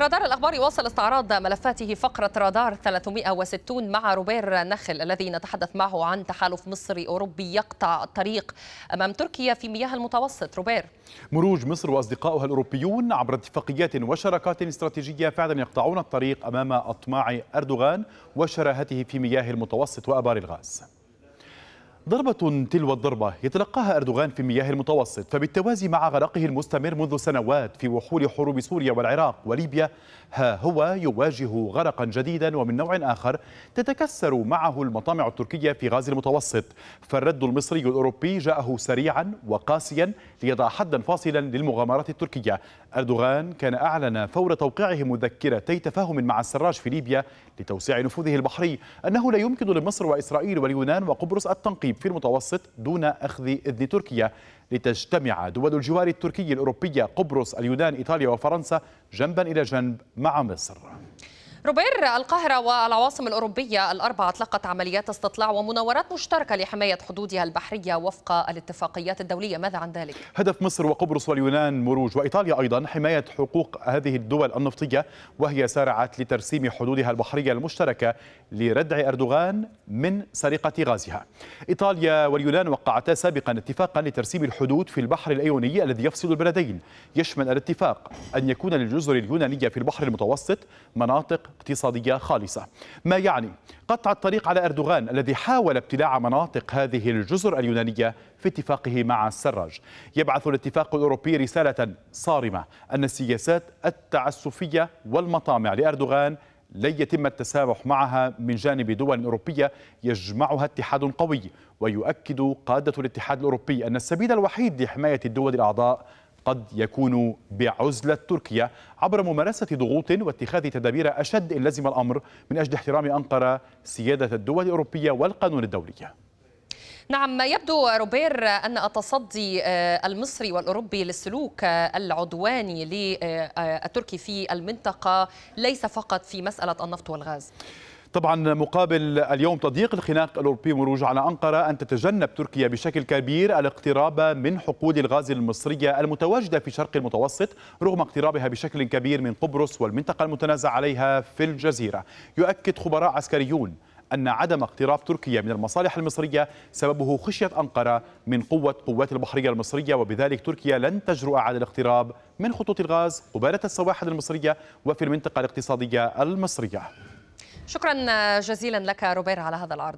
رادار الأخبار يواصل استعراض ملفاته فقرة رادار 360 مع روبير نخل الذي نتحدث معه عن تحالف مصري أوروبي يقطع الطريق أمام تركيا في مياه المتوسط روبير مروج مصر وأصدقائها الأوروبيون عبر اتفاقيات وشراكات استراتيجية فعلا يقطعون الطريق أمام أطماع أردوغان وشراهته في مياه المتوسط وأبار الغاز ضربة تلو الضربة يتلقاها أردوغان في مياه المتوسط فبالتوازي مع غرقه المستمر منذ سنوات في وحول حروب سوريا والعراق وليبيا ها هو يواجه غرقا جديدا ومن نوع آخر تتكسر معه المطامع التركية في غاز المتوسط فالرد المصري الأوروبي جاءه سريعا وقاسيا ليضع حدا فاصلا للمغامرات التركية أردوغان كان أعلن فور توقيعه مذكرتي تفاهم مع السراج في ليبيا لتوسيع نفوذه البحري أنه لا يمكن لمصر وإسرائيل واليونان وقبرص التنقيب الإدلب في المتوسط دون أخذ إذن تركيا لتجتمع دول الجوار التركي الأوروبية قبرص اليونان إيطاليا وفرنسا جنبا إلى جنب مع مصر روبير القاهرة والعواصم الأوروبية الأربعة أطلقت عمليات استطلاع ومناورات مشتركة لحماية حدودها البحرية وفق الاتفاقيات الدولية ماذا عن ذلك؟ هدف مصر وقبرص واليونان مروج وإيطاليا أيضا حماية حقوق هذه الدول النفطية وهي سارعت لترسيم حدودها البحرية المشتركة لردع أردوغان من سرقة غازها إيطاليا واليونان وقعتا سابقا اتفاقا لترسيم الحدود في البحر الأيوني الذي يفصل البلدين يشمل الاتفاق أن يكون للجزر اليونانية في البحر المتوسط مناطق اقتصادية خالصة ما يعني قطع الطريق على أردوغان الذي حاول ابتلاع مناطق هذه الجزر اليونانية في اتفاقه مع السراج يبعث الاتفاق الأوروبي رسالة صارمة أن السياسات التعسفية والمطامع لأردوغان لن يتم التسامح معها من جانب دول أوروبية يجمعها اتحاد قوي ويؤكد قادة الاتحاد الأوروبي أن السبيل الوحيد لحماية الدول الأعضاء قد يكون بعزلة تركيا عبر ممارسة ضغوط واتخاذ تدابير أشد إن لزم الأمر من أجل احترام أنقرة سيادة الدول الأوروبية والقانون الدولي نعم يبدو روبير أن التصدي آه، المصري والأوروبي للسلوك آه، العدواني للتركي آه، في المنطقة ليس فقط في مسألة النفط والغاز طبعا مقابل اليوم تضييق الخناق الأوروبي مروج على أنقرة أن تتجنب تركيا بشكل كبير الاقتراب من حقول الغاز المصرية المتواجدة في شرق المتوسط رغم اقترابها بشكل كبير من قبرص والمنطقة المتنازع عليها في الجزيرة يؤكد خبراء عسكريون أن عدم اقتراب تركيا من المصالح المصرية سببه خشية أنقرة من قوة قوات البحرية المصرية وبذلك تركيا لن تجرؤ على الاقتراب من خطوط الغاز قبالة السواحل المصرية وفي المنطقة الاقتصادية المصرية شكرا جزيلا لك روبير على هذا العرض